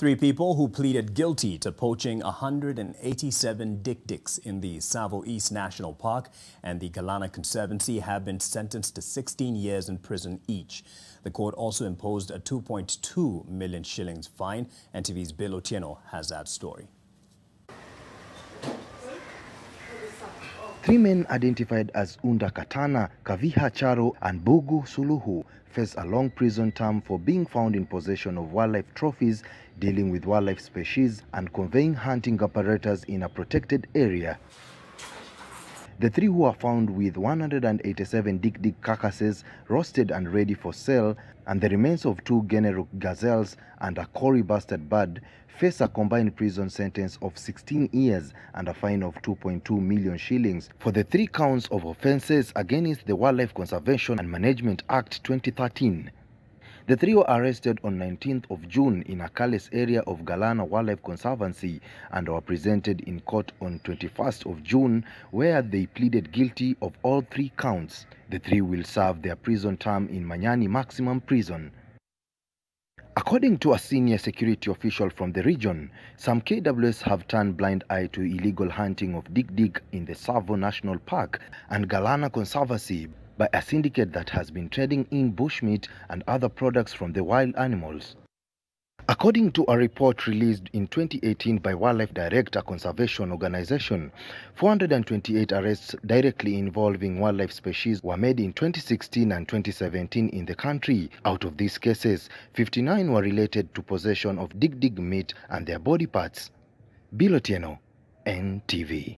Three people who pleaded guilty to poaching 187 dik in the Savo East National Park and the Kalana Conservancy have been sentenced to 16 years in prison each. The court also imposed a 2.2 million shillings fine. NTV's Bill Otieno has that story. Three men identified as Unda Katana, Kaviha Charo and Bugu Suluhu face a long prison term for being found in possession of wildlife trophies, dealing with wildlife species and conveying hunting apparatus in a protected area. The three who are found with 187 Dick Dick carcasses roasted and ready for sale, and the remains of two Generuk gazelles and a quarry bastard bird face a combined prison sentence of 16 years and a fine of 2.2 million shillings for the three counts of offences against the Wildlife Conservation and Management Act 2013. The three were arrested on 19th of June in a Akales area of Galana Wildlife Conservancy and were presented in court on 21st of June where they pleaded guilty of all three counts. The three will serve their prison term in Manyani Maximum Prison. According to a senior security official from the region, some KWS have turned blind eye to illegal hunting of dig dig in the Savo National Park and Galana Conservancy by a syndicate that has been trading in bushmeat and other products from the wild animals. According to a report released in 2018 by Wildlife Director Conservation Organization, 428 arrests directly involving wildlife species were made in 2016 and 2017 in the country. Out of these cases, 59 were related to possession of dig dig meat and their body parts. Bilotieno, NTV.